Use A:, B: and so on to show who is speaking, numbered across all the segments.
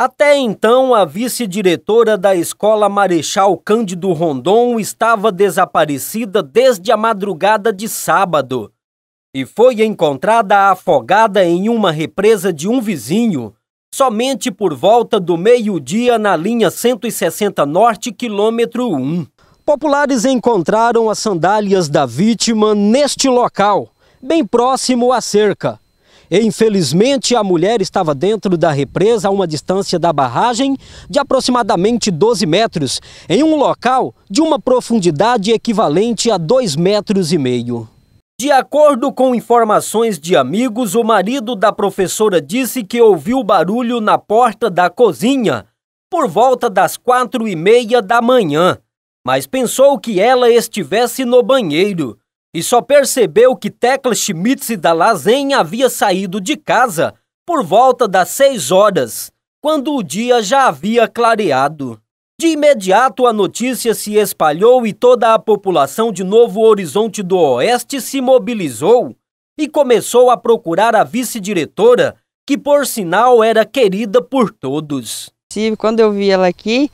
A: Até então, a vice-diretora da Escola Marechal Cândido Rondon estava desaparecida desde a madrugada de sábado e foi encontrada afogada em uma represa de um vizinho somente por volta do meio-dia na linha 160 Norte, quilômetro 1. Populares encontraram as sandálias da vítima neste local, bem próximo à cerca. E, infelizmente, a mulher estava dentro da represa a uma distância da barragem de aproximadamente 12 metros, em um local de uma profundidade equivalente a 2 metros e meio. De acordo com informações de amigos, o marido da professora disse que ouviu barulho na porta da cozinha por volta das quatro e meia da manhã, mas pensou que ela estivesse no banheiro e só percebeu que Tecla Schmitz da Lazen havia saído de casa por volta das seis horas, quando o dia já havia clareado. De imediato, a notícia se espalhou e toda a população de Novo Horizonte do Oeste se mobilizou e começou a procurar a vice-diretora, que por sinal era querida por todos.
B: Quando eu vi ela aqui,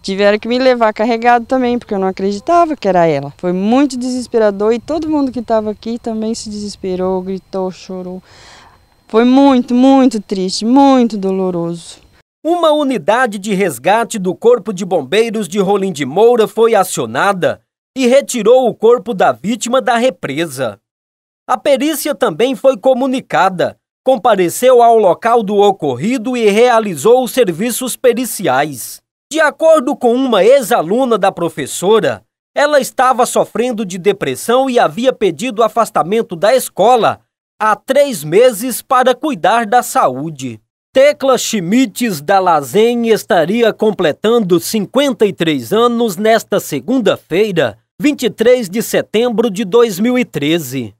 B: Tiveram que me levar carregado também, porque eu não acreditava que era ela. Foi muito desesperador e todo mundo que estava aqui também se desesperou, gritou, chorou. Foi muito, muito triste, muito
A: doloroso. Uma unidade de resgate do Corpo de Bombeiros de Rolim de Moura foi acionada e retirou o corpo da vítima da represa. A perícia também foi comunicada, compareceu ao local do ocorrido e realizou os serviços periciais. De acordo com uma ex-aluna da professora, ela estava sofrendo de depressão e havia pedido afastamento da escola há três meses para cuidar da saúde. Tecla Schmitz da Lazen estaria completando 53 anos nesta segunda-feira, 23 de setembro de 2013.